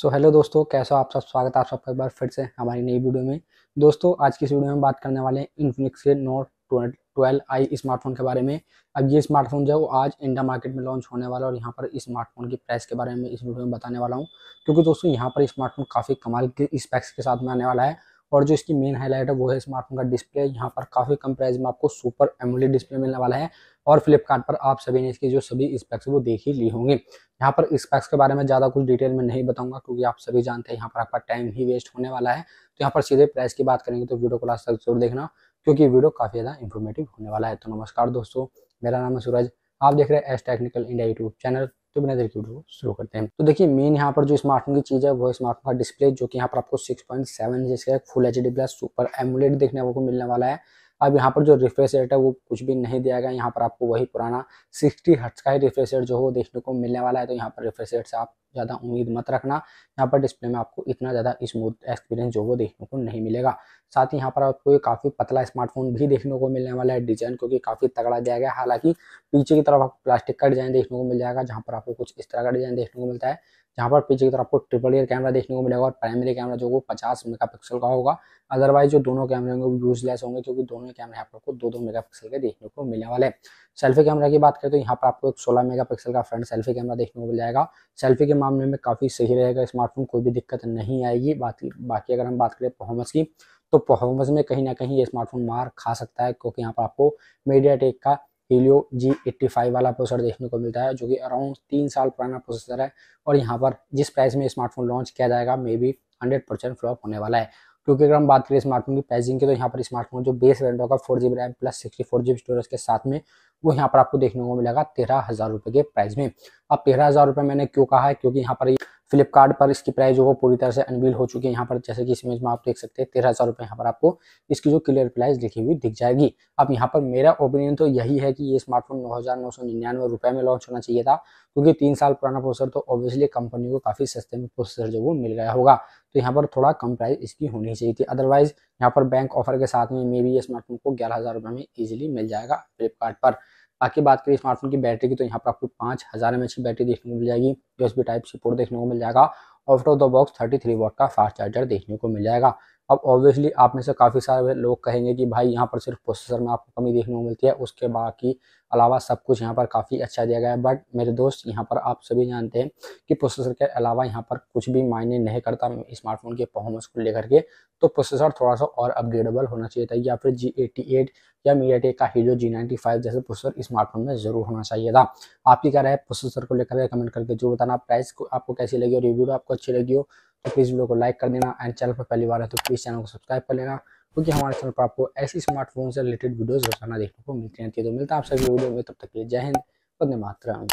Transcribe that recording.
so hello दोस्तों कैसा आप सब स्वागत है आप सबका एक बार फिर से हमारी नई वीडियो में दोस्तों आज की इस वीडियो में बात करने वाले हैं इन्फिनिक्स के नोट ट्वेल्व आई स्मार्टफोन के बारे में अब ये स्मार्टफोन जो है वो आज इंडिया मार्केट में लॉन्च होने वाला है और यहाँ पर स्मार्टफोन की प्राइस के बारे में इस वीडियो में बताने वाला हूँ क्योंकि दोस्तों यहाँ पर स्मार्टफोन काफ़ी कमाल के स्पैक्स के साथ में आने वाला है और जो इसकी मेन हाईलाइट है वो है स्मार्टफोन का डिस्प्ले यहाँ पर काफ़ी कम प्राइस में आपको सुपर एमोलेड डिस्प्ले मिलने वाला है और फ्लिपकार्ट पर आप सभी ने इसकी जो सभी स्पेक्स वो देख ही ली होंगे यहाँ पर स्पेक्स के बारे में ज़्यादा कुछ डिटेल में नहीं बताऊंगा क्योंकि आप सभी जानते हैं यहाँ पर आपका टाइम ही वेस्ट होने वाला है तो यहाँ पर सीधे प्राइस की बात करेंगे तो वीडियो को लास्ट तक जरूर देखना क्योंकि वीडियो काफ़ी ज़्यादा इन्फॉर्मेटिव होने वाला है तो नमस्कार दोस्तों मेरा नाम है सूरज आप देख रहे हैं S technical India YouTube channel तो बिना देर की वीडियो शुरू करते हैं तो देखिए मेन यहाँ पर जो स्मार्टफोन की चीज़ है वो स्मार्टफोन का डिस्प्ले जो कि यहाँ पर आपको 6.7 पॉइंट सेवन जिसका full H D plus super AMOLED देखने को मिलने वाला है अब यहाँ पर जो रिफ्रेश रेट है वो कुछ भी नहीं दिया गया यहाँ पर आपको वही पुराना सिक्सटी हट्स का ही रिफ्रेश रेट जो हो देखने को मिलने वाला है तो यहाँ पर रिफ्रेश रेट से आप ज़्यादा उम्मीद मत रखना यहाँ पर डिस्प्ले में आपको इतना ज़्यादा स्मूथ एक्सपीरियंस जो वो देखने को नहीं मिलेगा साथ ही यहाँ पर आपको काफ़ी पतला स्मार्टफोन भी देखने को मिलने वाला है डिजाइन क्योंकि काफ़ी तगड़ा दिया गया हालांकि पीछे की तरफ आपको प्लास्टिक का डिजाइन देखने को मिल जाएगा जहाँ पर आपको कुछ इस तरह का डिजाइन देखने को मिलता है जहाँ पर पीछे की तरफ आपको ट्रिपल ईयर कैमरा देखने को मिलेगा और प्राइमरी कैमरा जो वो पचास पिक्सल का होगा अदरवाइज जो दोनों कैमरे होंगे वो यूजलेस होंगे क्योंकि दोनों कैमरे आपको दो दो दो पिक्सल के देखने को मिलने वाले हैं सेल्फी कैमरा की बात करें तो यहाँ पर आपको एक सोलह पिक्सल का फ्रंट सेल्फी कैमरा देखने को मिल जाएगा सेल्फी के मामले में काफ़ी सही रहेगा स्मार्टफोन कोई भी दिक्कत नहीं आएगी बाकी बाकी अगर हम बात करें परफॉर्मेंस की तो परफॉर्मेंस में कहीं ना कहीं ये स्मार्टफोन मार खा सकता है क्योंकि यहाँ पर आपको मीडिया टेक का हीलियो जी एट्टी फाइव वाला प्रोसेसर देखने को मिलता है जो कि अराउंड तीन साल पुराना प्रोसेसर है और यहाँ पर जिस प्राइस में स्मार्टफोन लॉन्च किया जाएगा may be hundred percent flop होने वाला है क्योंकि अगर हम बात करें स्मार्टफोन की प्राइसिंग की तो यहाँ पर स्मार्टफोन जो बेस वेंडो का four GB RAM plus sixty four GB storage के साथ में वो यहाँ पर आपको देखने को मिलेगा तेरह हज़ार रुपये के प्राइस में अब तेरह हज़ार रुपये मैंने क्यों कहा है क्योंकि यहाँ पर फ्लिपकार्ट पर इसकी प्राइस जो वो पूरी तरह से अनवील हो चुकी है यहाँ पर जैसे कि इस इमेज में आप देख सकते हैं तेरह हज़ार रुपये यहाँ पर आपको इसकी जो क्लियर प्राइस लिखी हुई दिख जाएगी अब यहाँ पर मेरा ओपिनियन तो यही है कि ये स्मार्टफोन नौ हज़ार नौ सौ निन्यानवे रुपये में लॉन्च होना चाहिए था क्योंकि तीन साल पुराना प्रोसेसर तो ऑब्वियसली कंपनी को काफ़ी सस्ते में प्रोसेसर जो वो मिल गया होगा तो यहाँ पर थोड़ा कम प्राइस इसकी होनी चाहिए थी अदरवाइज यहाँ पर बैंक ऑफर के साथ में मे भी ये स्मार्टफोन को ग्यारह हज़ार रुपये में ईजिली मिल जाएगा फ्लिपकार्ट पर बाकी बात करें स्मार्टफोन की बैटरी की तो यहाँ पर आपको पाँच हज़ार एम की बैटरी देखने को मिल जाएगी जो टाइप सी पोर्ट देखने को मिल जाएगा out of the box thirty three watt का फास्ट चार्जर देखने को मिल जाएगा अब ऑब्वियसली आप में से काफ़ी सारे लोग कहेंगे कि भाई यहाँ पर सिर्फ प्रोसेसर में आपको कमी देखने को मिलती है उसके बाकी अलावा सब कुछ यहाँ पर काफ़ी अच्छा दिया गया है बट मेरे दोस्त यहाँ पर आप सभी जानते हैं कि प्रोसेसर के अलावा यहाँ पर कुछ भी मायने नहीं करता स्मार्टफोन के परफॉर्मेंस को लेकर के तो प्रोसेसर थोड़ा सा और अपग्रेडेबल होना चाहिए था या फिर जी एटी एट या मीडिया का हीरो जी नाइन्टी फाइव जैसे प्रोसेसर स्मार्टफोन में ज़रूर होना चाहिए था आपकी क्या राय प्रोसेसर को लेकर कमेंट करके जरूर बताना प्राइस को आपको कैसी लगी और रिव्यू आपको अच्छी लगी हो तो प्लीज़ वीडियो को लाइक कर देना एंड चैनल पर पहली बार है तो प्लीज़ चैनल को सब्सक्राइब कर लेना क्योंकि हमारे चैनल पर आपको ऐसी स्मार्टफोन से रिलेटेड वीडियोज़ रोजाना देखने को मिलती रहती है तो मिलता है आप सभी वीडियो में तब तक के लिए जय हिंद वंदे मातरम